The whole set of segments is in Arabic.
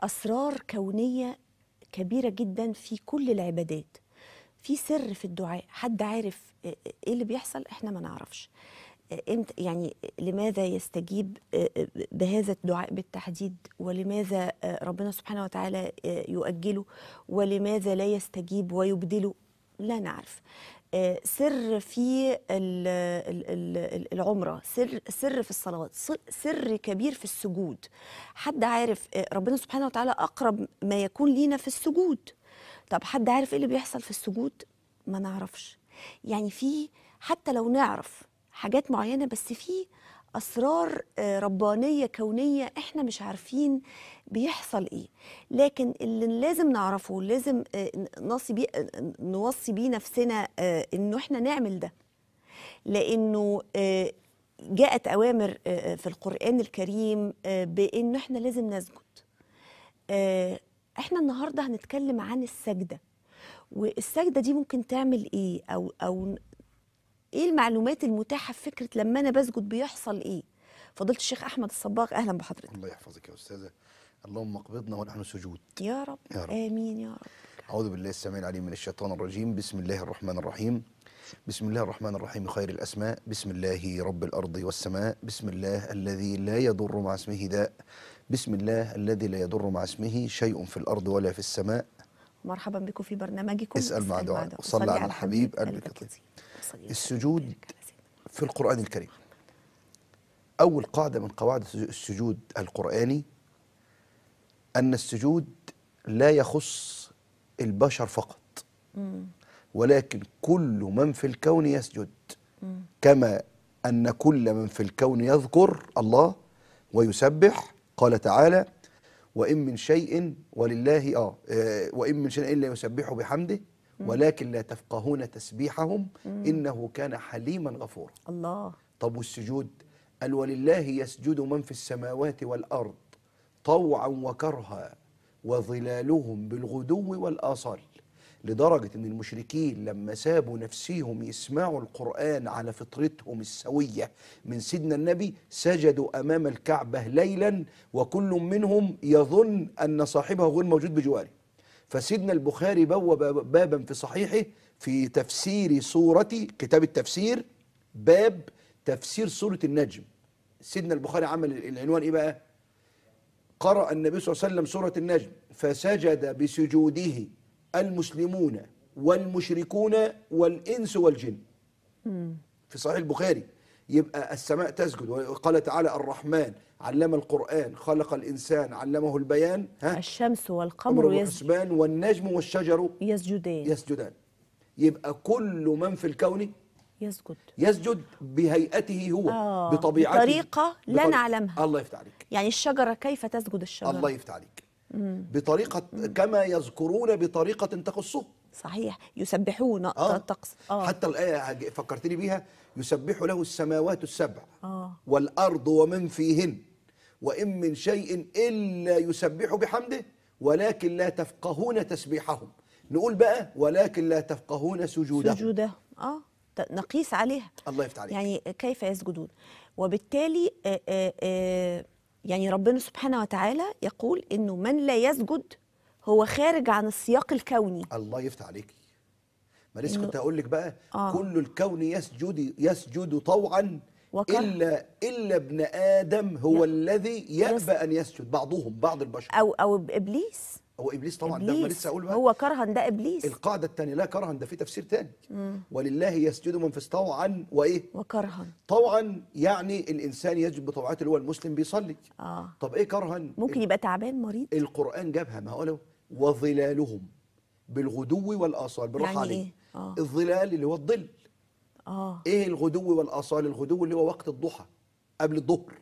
أسرار كونية كبيرة جدا في كل العبادات في سر في الدعاء حد عارف ايه, إيه اللي بيحصل احنا ما نعرفش إيه امتى يعني لماذا يستجيب إيه بهذا الدعاء بالتحديد ولماذا آه، ربنا سبحانه وتعالى آه، يؤجله ولماذا لا يستجيب ويبدله لا نعرف آه، سر في العمره سر سر في الصلوات سر كبير في السجود حد عارف آه، ربنا سبحانه وتعالى اقرب ما يكون لينا في السجود طب حد عارف ايه اللي بيحصل في السجود ما نعرفش يعني في حتى لو نعرف حاجات معينه بس في اسرار آه، ربانيه كونيه احنا مش عارفين بيحصل ايه لكن اللي لازم نعرفه لازم آه، نوصي بيه آه، نوصي بيه نفسنا انه احنا نعمل ده لانه جاءت اوامر في القران الكريم بانه احنا لازم نسجد احنا النهارده هنتكلم عن السجده والسجده دي ممكن تعمل ايه او او ايه المعلومات المتاحه في فكره لما انا بسجد بيحصل ايه فضيله الشيخ احمد الصباغ اهلا بحضرتك الله يحفظك يا استاذه اللهم اقبضنا ونحن سجود يا رب, يا رب. امين يا رب اعوذ بالله السميع العليم من الشيطان الرجيم بسم الله الرحمن الرحيم بسم الله الرحمن الرحيم خير الاسماء بسم الله رب الارض والسماء بسم الله الذي لا يضر مع اسمه داء بسم الله الذي لا يضر مع اسمه شيء في الارض ولا في السماء مرحبا بكم في برنامجكم اسأل مع دعاء وصلى على الحبيب قلبك يطيب السجود في القرآن الكريم أول قاعدة من قواعد السجود القرآني أن السجود لا يخص البشر فقط ولكن كل من في الكون يسجد كما أن كل من في الكون يذكر الله ويسبح قال تعالى وإن من شيء ولله آه, آه، وإن من شيء إلا يسبح بحمده ولكن لا تفقهون تسبيحهم إنه كان حليما غفورا الله طب والسجود قال ولله يسجد من في السماوات والأرض طوعا وكرها وظلالهم بالغدو والآصال لدرجة أن المشركين لما سابوا نفسيهم يسمعوا القرآن على فطرتهم السوية من سيدنا النبي سجدوا أمام الكعبة ليلا وكل منهم يظن أن صاحبه غير موجود بجواره فسيدنا البخاري بوب بابا في صحيحه في تفسير سورة كتاب التفسير باب تفسير سورة النجم سيدنا البخاري عمل العنوان إيه بقى قرأ النبي صلى الله عليه وسلم سورة النجم فسجد بسجوده المسلمون والمشركون والإنس والجن في صحيح البخاري يبقى السماء تسجد وقال تعالى الرحمن علم القرآن خلق الإنسان علمه البيان ها الشمس والقمر والحسبان والنجم والشجر يسجدان يسجدان يبقى كل من في الكون يسجد يسجد بهيئته هو آه بطبيعته بطريقة لا نعلمها الله يفتح عليك يعني الشجرة كيف تسجد الشجرة الله يفتح عليك بطريقة كما يذكرون بطريقة تخصه صحيح يسبحون آه. تقصد آه. حتى الآية فكرتني بيها يسبح له السماوات السبع آه. والأرض ومن فيهن وإن من شيء إلا يسبح بحمده ولكن لا تفقهون تسبيحهم نقول بقى ولكن لا تفقهون سجودهم سجودهم آه نقيس عليها الله يفتح عليك يعني كيف يسجدون وبالتالي آآ آه، آآ آه، آه، يعني ربنا سبحانه وتعالى يقول انه من لا يسجد هو خارج عن السياق الكوني الله يفتح عليكي ما لسه كنت هقول لك بقى آه. كل الكون يسجد يسجد طوعا وكره. الا الا ابن ادم هو يب. الذي يأبى ان يسجد بعضهم بعض البشر او او ابليس هو ابليس طبعا إبليس. ده ما لسه اقول بقى هو كرها ده ابليس القاعده الثانيه لا كرها ده في تفسير ثاني ولله يسجد من في طوعا وايه وكرها طوعا يعني الانسان يجب بطبيعته اللي هو المسلم بيصلي اه طب ايه كرها ممكن يبقى تعبان مريض القران جابها ما هو وظلالهم بالغدو والاصال بالراحه يعني عليه إيه؟ آه. الظلال اللي هو الظل اه ايه الغدو والاصال الغدو اللي هو وقت الضحى قبل الظهر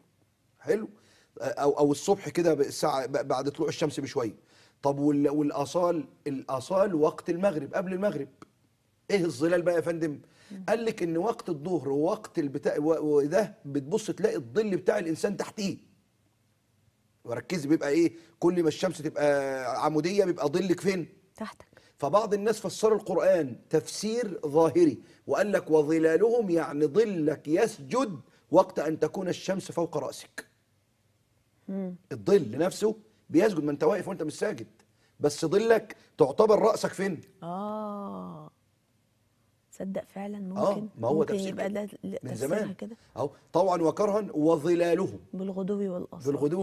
حلو او او الصبح كده الساعه بعد طلوع الشمس بشويه طب والاصال الاصال وقت المغرب قبل المغرب ايه الظلال بقى يا فندم قال لك ان وقت الظهر ووقت البتاع وده بتبص تلاقي الظل بتاع الانسان تحتيه وركزي بيبقى ايه كل ما الشمس تبقى عموديه بيبقى ظلك فين تحتك فبعض الناس فسروا القران تفسير ظاهري وقال لك وظلالهم يعني ظلك يسجد وقت ان تكون الشمس فوق راسك الظل نفسه بيسجد ما انت واقف وانت مش ساجد بس ظلك تعتبر راسك فين اه تصدق فعلا آه، ممكن آه ما هو ممكن يبقى ده من زمان كده اهو طوعا وكرها وظلالهم بالغدو والاصل بالغدو